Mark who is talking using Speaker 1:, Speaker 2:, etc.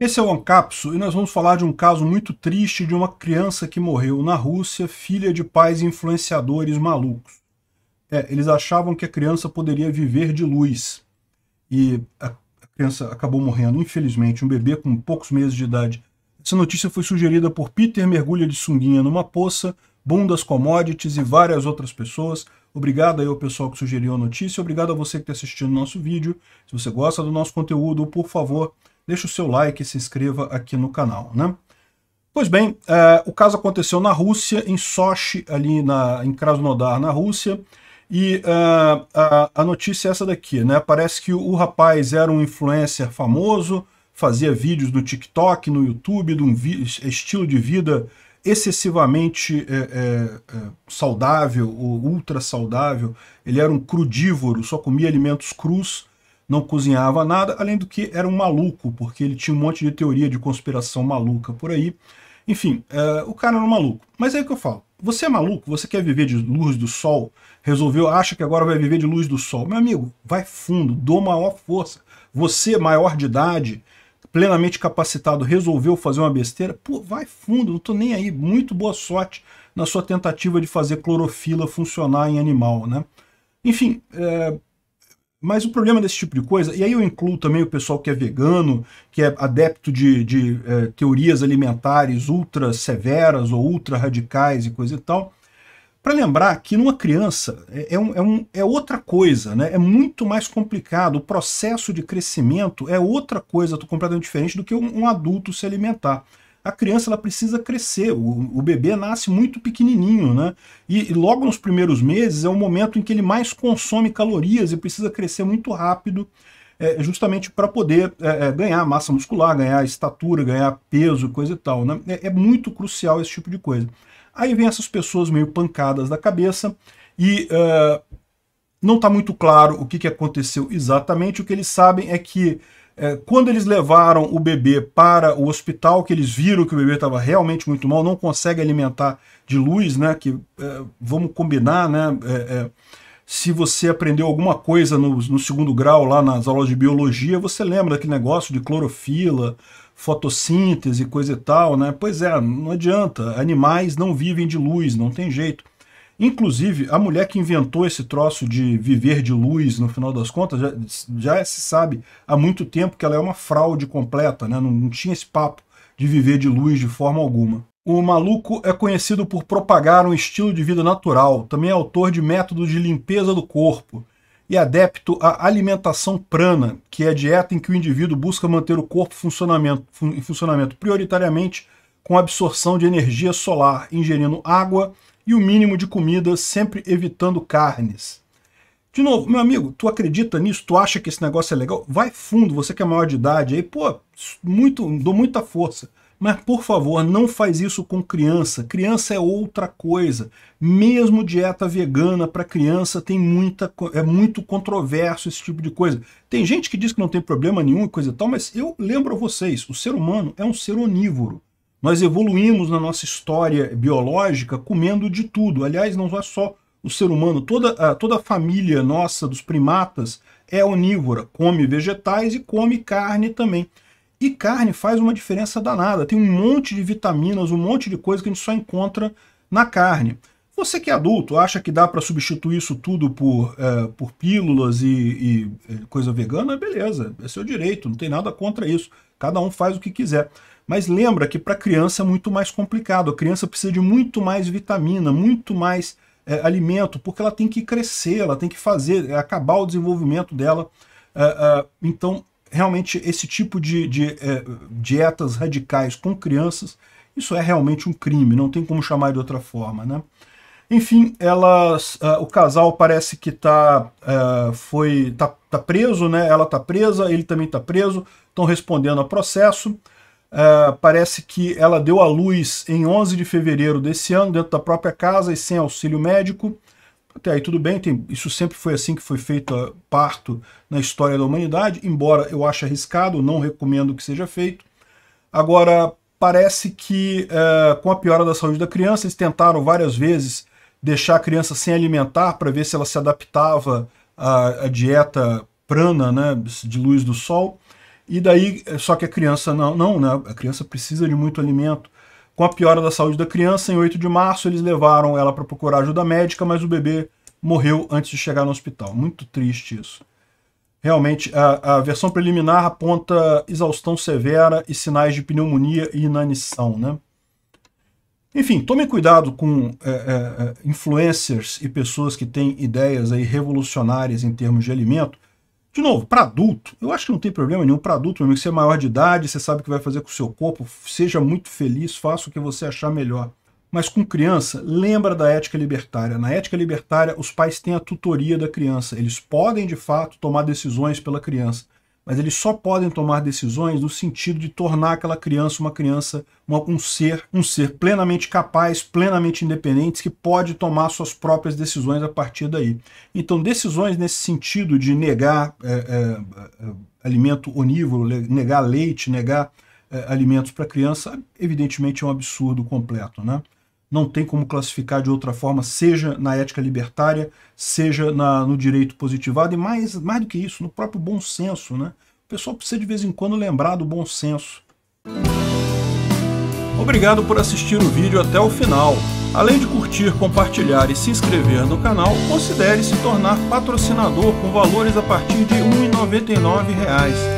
Speaker 1: Esse é o Ancapso e nós vamos falar de um caso muito triste de uma criança que morreu na Rússia, filha de pais influenciadores malucos. É, eles achavam que a criança poderia viver de luz. E a, a criança acabou morrendo, infelizmente, um bebê com poucos meses de idade. Essa notícia foi sugerida por Peter Mergulha de Sunguinha numa poça, Bundas Commodities e várias outras pessoas. Obrigado aí ao pessoal que sugeriu a notícia, obrigado a você que está assistindo o nosso vídeo. Se você gosta do nosso conteúdo, por favor, deixe o seu like e se inscreva aqui no canal, né? Pois bem, é, o caso aconteceu na Rússia, em Sochi, ali na, em Krasnodar, na Rússia, e uh, a, a, notícia é essa daqui, né? Parece que o, rapaz era um influencer famoso, fazia vídeos no TikTok, no YouTube, de um estilo de vida excessivamente é, é, é, saudável, ou ultra saudável. Ele era um crudívoro, só comia alimentos crus, não cozinhava nada, além do que era um maluco, porque ele tinha um monte de teoria de conspiração maluca por aí. Enfim, uh, o cara era um maluco. Mas é o que eu falo, você é maluco? Você quer viver de luz do sol? Resolveu, acha que agora vai viver de luz do sol. Meu amigo, vai fundo, dou maior força. Você, maior de idade, plenamente capacitado, resolveu fazer uma besteira, pô, vai fundo, não tô nem aí. Muito boa sorte na sua tentativa de fazer clorofila funcionar em animal, né? Enfim, é, mas o problema desse tipo de coisa, e aí eu incluo também o pessoal que é vegano, que é adepto de, de é, teorias alimentares ultra severas ou ultra radicais e coisa e tal, para lembrar que numa criança é, é, um, é, um, é outra coisa, né? é muito mais complicado, o processo de crescimento é outra coisa completamente diferente do que um, um adulto se alimentar a criança ela precisa crescer. O, o bebê nasce muito pequenininho, né? E, e, logo nos primeiros meses é o momento em que ele mais consome calorias e precisa crescer muito rápido, é, justamente para poder é, é, ganhar massa muscular, ganhar estatura, ganhar peso, coisa e tal. Né? É, é muito crucial esse tipo de coisa. Aí vem essas pessoas meio pancadas da cabeça e uh, não está muito claro o que, que aconteceu exatamente. O que eles sabem é que é, quando eles levaram o bebê para o hospital, que eles viram que o bebê estava realmente muito mal, não consegue alimentar de luz, né? Que é, vamos combinar, né? É, é, se você aprendeu alguma coisa no, no, segundo grau lá nas aulas de biologia, você lembra daquele negócio de clorofila, fotossíntese, coisa e tal, né? Pois é, não adianta. Animais não vivem de luz, não tem jeito. Inclusive, a mulher que inventou esse troço de viver de luz, no final das contas, já, já se sabe há muito tempo que ela é uma fraude completa, né? não, não tinha esse papo de viver de luz de forma alguma. O maluco é conhecido por propagar um estilo de vida natural, também é autor de métodos de limpeza do corpo e adepto à alimentação prana, que é a dieta em que o indivíduo busca manter o corpo funcionamento, fun em funcionamento prioritariamente com absorção de energia solar, ingerindo água, e o mínimo de comida, sempre evitando carnes. De novo, meu amigo, tu acredita nisso? Tu acha que esse negócio é legal? Vai fundo, você que é maior de idade aí, pô, muito, dou muita força. Mas, por favor, não faz isso com criança. Criança é outra coisa. Mesmo dieta vegana para criança tem muita, é muito controverso esse tipo de coisa. Tem gente que diz que não tem problema nenhum e coisa e tal, mas eu lembro a vocês, o ser humano é um ser onívoro. Nós evoluímos na nossa história biológica comendo de tudo. Aliás, não é só o ser humano, toda a, ah, toda a família nossa dos primatas é onívora, come vegetais e come carne também. E carne faz uma diferença danada, tem um monte de vitaminas, um monte de coisa que a gente só encontra na carne. Você que é adulto, acha que dá para substituir isso tudo por, é, por pílulas e, e, é, coisa vegana? Beleza, é seu direito, não tem nada contra isso. Cada um faz o que quiser. Mas lembra que para criança é muito mais complicado. A criança precisa de muito mais vitamina, muito mais é, alimento, porque ela tem que crescer, ela tem que fazer, é, acabar o desenvolvimento dela. É, é, então, realmente, esse tipo de, de dietas radicais com crianças, isso é realmente um crime, não tem como chamar de outra forma, né? Enfim, elas, uh, eh, o casal parece que tá, uh, foi, tá, tá, preso, né? Ela tá presa, ele também tá preso, estão respondendo a processo. Uh, parece que ela deu à luz em 11 de fevereiro desse ano, dentro da própria casa e sem auxílio médico. Até aí tudo bem, tem, isso sempre foi assim que foi feito parto na história da humanidade, embora eu ache arriscado, não recomendo que seja feito. Agora, parece que com a piora da saúde da criança, eles tentaram várias vezes deixar a criança sem alimentar para ver se ela se adaptava à, à, dieta prana, né, de luz do sol. E daí, só que a criança não, não, né, a criança precisa de muito alimento. Com a piora da saúde da criança, em 8 de março, eles levaram ela para procurar ajuda médica, mas o bebê morreu antes de chegar no hospital. Muito triste isso. Realmente, a, a versão preliminar aponta exaustão severa e sinais de pneumonia e inanição, né? Enfim, tome cuidado com é, é, é, influencers e pessoas que têm ideias aí revolucionárias em termos de alimento. De novo, para adulto, eu acho que não tem problema nenhum para adulto, meu amigo, você é maior de idade, você sabe o que vai fazer com o seu corpo, seja muito feliz, faça o que você achar melhor. Mas com criança, lembra da ética libertária. Na ética libertária, os pais têm a tutoria da criança. Eles podem, de fato, tomar decisões pela criança mas eles só podem tomar decisões no sentido de tornar aquela criança uma criança, uma, um ser, um ser plenamente capaz, plenamente independente, que pode tomar suas próprias decisões a partir daí. Então, decisões nesse sentido de negar é, é, é alimento onívoro, negar leite, negar é, alimentos para criança, evidentemente é um absurdo completo, né? não tem como classificar de outra forma, seja na ética libertária, seja na, no direito positivado, e mais, mais do que isso, no próprio bom senso. Né? O pessoal precisa de vez em quando lembrar do bom senso. Obrigado por assistir o vídeo até o final. Além de curtir, compartilhar e se inscrever no canal, considere se tornar patrocinador com valores a partir de R$ 1,99